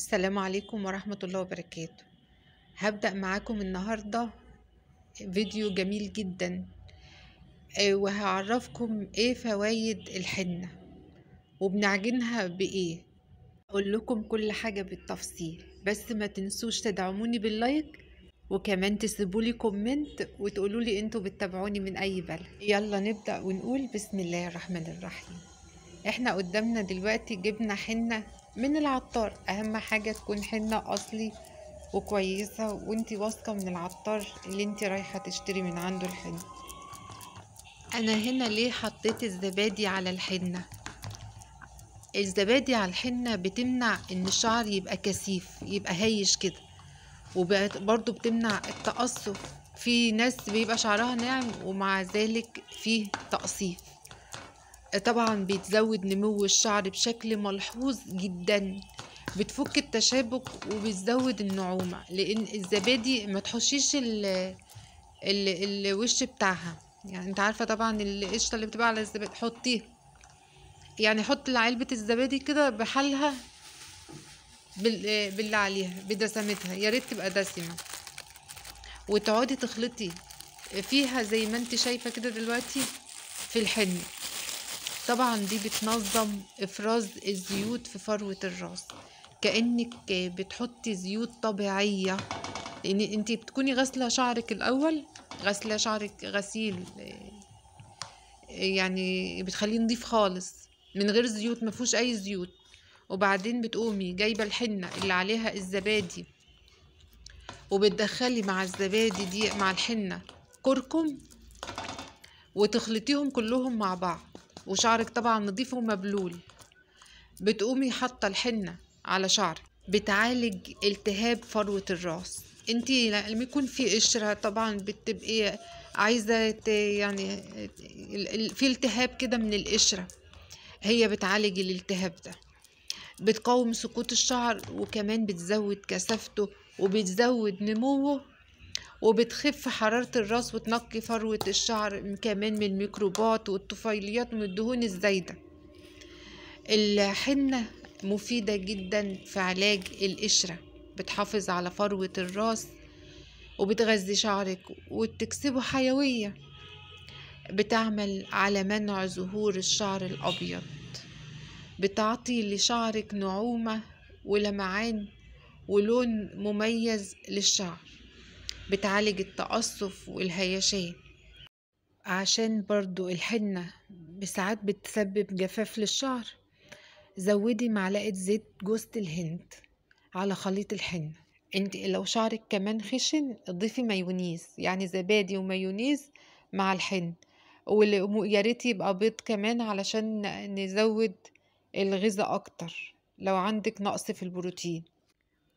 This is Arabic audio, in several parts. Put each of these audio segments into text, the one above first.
السلام عليكم ورحمة الله وبركاته هبدأ معاكم النهاردة فيديو جميل جدا آه، وهعرفكم ايه فوايد الحنة وبنعجنها بايه اقول لكم كل حاجة بالتفصيل بس ما تنسوش تدعموني باللايك وكمان تسيبولي كومنت وتقولولي انتوا بتتابعوني من اي بلد يلا نبدأ ونقول بسم الله الرحمن الرحيم احنا قدامنا دلوقتي جبنا حنة من العطار اهم حاجة تكون حنة اصلي وكويسة وانتي واثقة من العطار اللي انتي رايحة تشتري من عنده الحنة انا هنا ليه حطيت الزبادي على الحنة الزبادي على الحنة بتمنع ان الشعر يبقى كثيف يبقى هايش كده وبرضو بتمنع التقصف في ناس بيبقى شعرها ناعم ومع ذلك فيه تقصيف طبعا بتزود نمو الشعر بشكل ملحوظ جدا بتفك التشابك وبتزود النعومة لان الزبادي ما تحشيش ال الوش بتاعها يعني انت عارفة طبعا القشطة اللي بتبقى على الزبادي حطيها يعني حط علبة الزبادي كده بحالها باللي عليها بدسمتها يا ريت تبقى دسمة وتقعدي تخلطي فيها زي ما انت شايفة كده دلوقتي في الحنة طبعا دي بتنظم افراز الزيوت في فروة الراس كأنك بتحطي زيوت طبيعية لان يعني انت بتكوني غسلة شعرك الاول غسلة شعرك غسيل يعني بتخليه نضيف خالص من غير زيوت مفهوش اي زيوت وبعدين بتقومي جايبة الحنة اللي عليها الزبادي وبتدخلي مع الزبادي دي مع الحنة كركم وتخلطيهم كلهم مع بعض وشعرك طبعا نضيف ومبلول بتقومي حاطه الحنه على شعرك بتعالج التهاب فروه الراس انت لما يكون في قشره طبعا بتبقي عايزه يعني في التهاب كده من القشره هي بتعالج الالتهاب ده بتقاوم سقوط الشعر وكمان بتزود كثافته وبتزود نموه وبتخف حرارة الراس وتنقي فروة الشعر كمان من الميكروبات والطفيليات من الدهون الزايدة الحنة مفيدة جدا في علاج القشرة بتحافظ على فروة الراس وبتغذي شعرك وتكسبه حيوية بتعمل على منع ظهور الشعر الأبيض بتعطي لشعرك نعومة ولمعان ولون مميز للشعر بتعالج التقصف والهياشية عشان برضو الحنة ساعات بتسبب جفاف للشعر زودي معلقة زيت جوزة الهند على خليط الحنة انت لو شعرك كمان خشن ضيفي مايونيز يعني زبادي ومايونيز مع الحن ويا ريت يبقى بيض كمان علشان نزود الغذاء اكتر لو عندك نقص في البروتين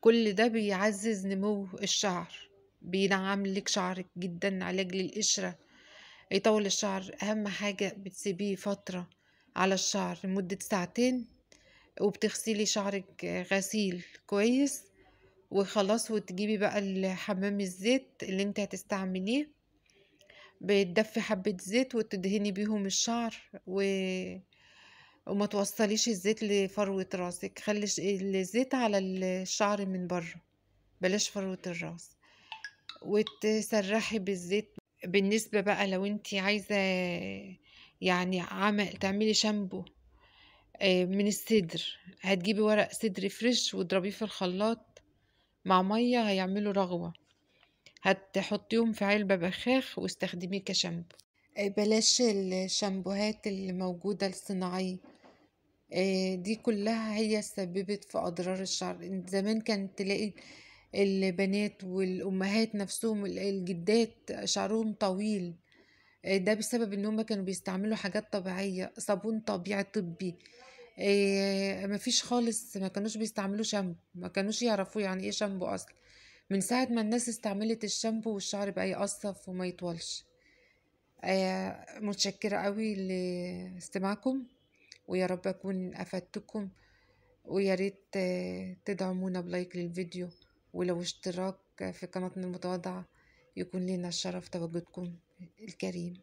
كل ده بيعزز نمو الشعر بينعم لك شعرك جدا علاج للقشرة يطول الشعر أهم حاجة بتسيبيه فترة على الشعر لمدة ساعتين وبتغسلي شعرك غسيل كويس وخلاص وتجيبي بقى الحمام الزيت اللي انت هتستعمليه بتدفي حبة زيت وتدهني بيهم الشعر و... وما توصليش الزيت لفروة راسك خلي الزيت على الشعر من بره بلاش فروة الراس وتسرحي بالزيت بالنسبة بقى لو انت عايزة يعني عمل تعملي شامبو آه، من الصدر هتجيبي ورق صدر فريش واضربيه في الخلاط مع مية هيعملوا رغوة هتحطيهم في علبة بخاخ واستخدميه كشامبو آه، بلاش الشامبوهات اللي موجودة الصناعية آه، دي كلها هي سببت في أضرار الشعر زمان كانت تلاقي البنات والامهات نفسهم الجدات شعرهم طويل آه، ده بسبب ان هم كانوا بيستعملوا حاجات طبيعيه صابون طبيعي طبي آه، مفيش خالص ما كانوش بيستعملوا شامبو ما كانوش يعرفوا يعني ايه شامبو اصلا من ساعه ما الناس استعملت الشامبو والشعر بقى يقصف وما يطولش آه، متشكره قوي لاستماعكم ويا رب اكون افدتكم ويا ريت تدعمونا بلايك للفيديو ولو اشتراك في قناتنا المتواضعة يكون لنا الشرف تواجدكم الكريم